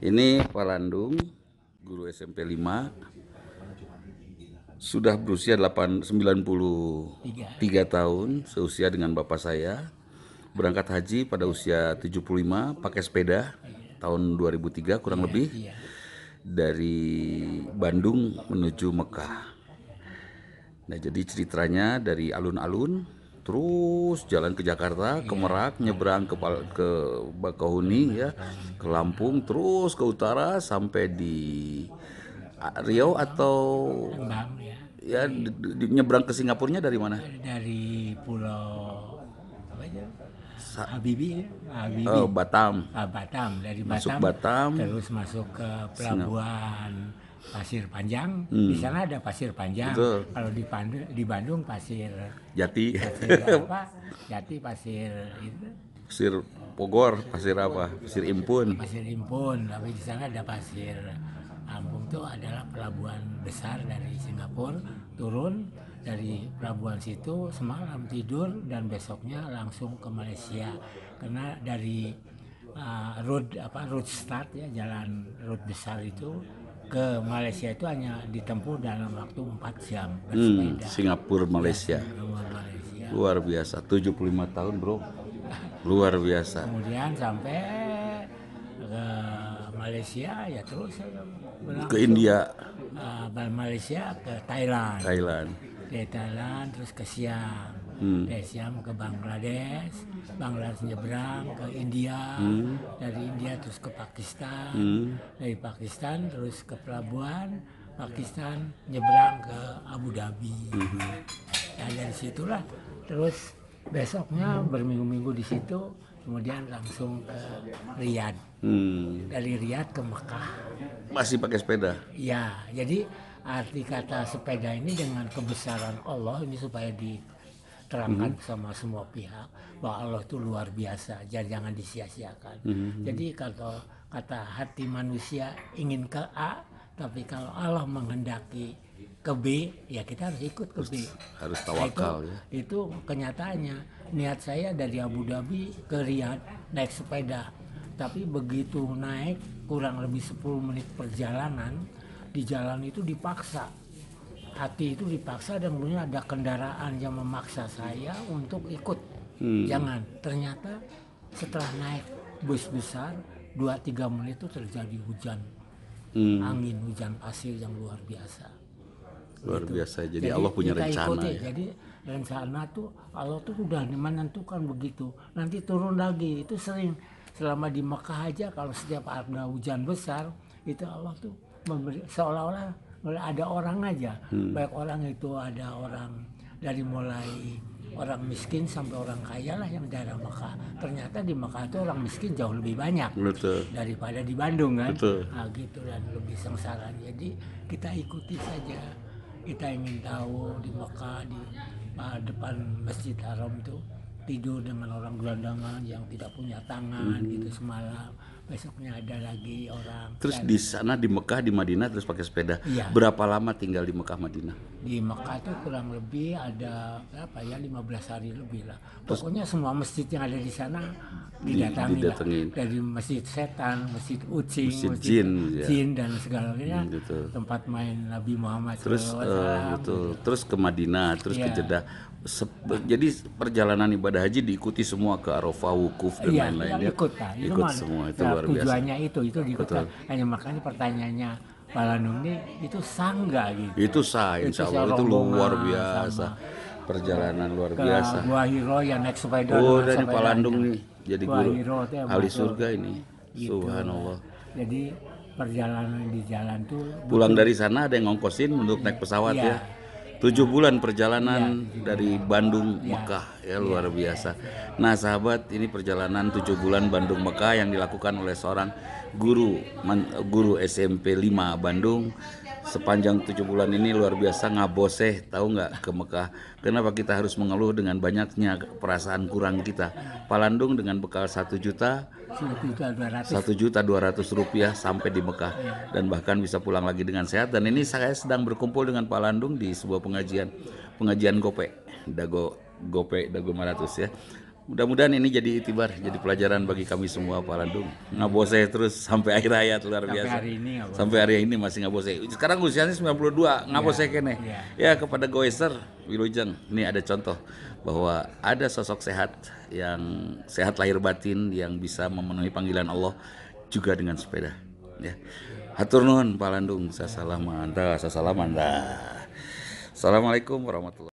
Ini Pak Landung, guru SMP 5 sudah berusia 8, 93 tahun seusia dengan bapak saya. Berangkat haji pada usia 75 pakai sepeda tahun 2003 kurang iya, lebih iya. dari Bandung menuju Mekah. Nah, jadi ceritanya dari alun-alun terus jalan ke Jakarta, ke iya. Merak, nyebrang ke ke Bakahuni ya, ke Lampung, terus ke utara sampai di Riau atau Rembang ya. Ya di, di, nyebrang ke Singapurnya dari mana? Dari pulau apa aja? Sa Habibi ya? Habibi. Oh, Batam. Ah, Batam dari Batam. Masuk Batam. Terus masuk ke pelabuhan Singapura pasir panjang hmm. di sana ada pasir panjang kalau di Bandung di Bandung pasir jati pasir apa jati pasir itu pasir Pogor, pasir apa pasir Impun pasir Impun tapi di sana ada pasir Lampung itu adalah pelabuhan besar dari Singapura turun dari pelabuhan situ semalam tidur dan besoknya langsung ke Malaysia karena dari uh, road apa road start ya jalan road besar itu ke Malaysia itu hanya ditempuh dalam waktu 4 jam hmm, bersepeda. Hmm, Singapura Malaysia. luar Malaysia. Luar biasa, 75 tahun, Bro. Luar biasa. Kemudian sampai ke Malaysia ya terus eh, ke India. ke eh, Malaysia ke Thailand. Thailand. Ke Thailand terus ke Siam hmm. dari eh, Siam ke Bangladesh, Bangladesh nyebrang ke India, hmm. dari India terus ke Pakistan, hmm. dari Pakistan terus ke pelabuhan, Pakistan nyebrang ke Abu Dhabi. Hmm. Dan nah, dari situlah terus besoknya berminggu-minggu di situ kemudian langsung ke Riyadh hmm. dari Riyadh ke Mekah masih pakai sepeda ya jadi arti kata sepeda ini dengan kebesaran Allah ini supaya di terangkan hmm sama semua pihak bahwa Allah itu luar biasa jadi jangan disia-siakan hmm jadi kalau kata hati manusia ingin ke A tapi kalau Allah menghendaki ke B ya kita harus ikut ke B harus nah, tawakal itu, ya itu kenyataannya niat saya dari Abu Dhabi ke Riyadh naik sepeda tapi begitu naik kurang lebih 10 menit perjalanan di jalan itu dipaksa hati itu dipaksa dan kemudian ada kendaraan yang memaksa saya untuk ikut. Hmm. Jangan. Ternyata setelah naik bus besar dua tiga menit itu terjadi hujan. Hmm. Angin hujan pasir yang luar biasa. Luar gitu. biasa. Jadi, jadi Allah punya rencana ikuti. ya. Jadi rencana tuh Allah tuh sudah menentukan begitu. Nanti turun lagi. Itu sering selama di Mekah aja kalau setiap ada hujan besar itu Allah tuh memberi seolah-olah ada orang aja hmm. baik orang itu ada orang dari mulai orang miskin sampai orang kaya lah yang daerah Mekah. Ternyata di Mekah itu orang miskin jauh lebih banyak Betul. daripada di Bandung kan. Betul. Nah, gitu dan lebih sengsara. Jadi kita ikuti saja. Kita ingin tahu di Mekah di ah, depan Masjid Haram itu tidur dengan orang gelandangan yang tidak punya tangan hmm. gitu semalam besoknya ada lagi orang. Terus di sana di Mekah di Madinah terus pakai sepeda. Iya. Berapa lama tinggal di Mekah Madinah? di Mekah itu kurang lebih ada apa ya 15 hari lebih lah. Pokoknya semua masjid yang ada di sana didatangi, di, Lah. dari masjid setan, masjid ucing, masjid, masjid jin, ya. jin dan segala hmm, gitu. tempat main Nabi Muhammad terus uh, Gitu. terus ke Madinah, terus yeah. ke iya. Jeddah. Sep- jadi perjalanan ibadah haji diikuti semua ke Arafah, wukuf dan iya, lain-lain ya. Ikut, ikut semua itu nah, luar tujuannya biasa. Tujuannya itu itu diikuti. Hanya makanya pertanyaannya Palandung ini itu sangga gitu. Itu sah, insya itu Allah itu luar biasa. Sama. Perjalanan luar ke biasa. Gua Hiro yang naik sepeda. Oh, dari Palandung nih jadi Gua guru Hiro, ahli surga ini. Gitu. Subhanallah. Jadi perjalanan di jalan tuh. Pulang dari sana ada yang ngongkosin untuk naik pesawat iya. ya. Tujuh bulan perjalanan iya. dari Bandung iya. Mekah ya iya. luar biasa. Nah sahabat ini perjalanan tujuh bulan Bandung Mekah yang dilakukan oleh seorang guru guru SMP 5 Bandung sepanjang tujuh bulan ini luar biasa ngaboseh tahu nggak ke Mekah kenapa kita harus mengeluh dengan banyaknya perasaan kurang kita Palandung dengan bekal satu juta satu juta dua ratus rupiah sampai di Mekah dan bahkan bisa pulang lagi dengan sehat dan ini saya sedang berkumpul dengan Pak Landung di sebuah pengajian pengajian gope dago gope dago maratus ya Mudah-mudahan ini jadi itibar, jadi pelajaran bagi kami semua Pak Landung. Ngabose terus sampai akhir hayat luar sampai biasa. Hari ini, ngabose. sampai hari ini masih ngabose. Sekarang usianya 92, ngabose ya, kene. Ya. ya kepada Goeser Wilujeng, ini ada contoh bahwa ada sosok sehat yang sehat lahir batin yang bisa memenuhi panggilan Allah juga dengan sepeda. Ya. Hatur nuhun Pak Landung, sasalaman, sasalaman. Assalamualaikum warahmatullahi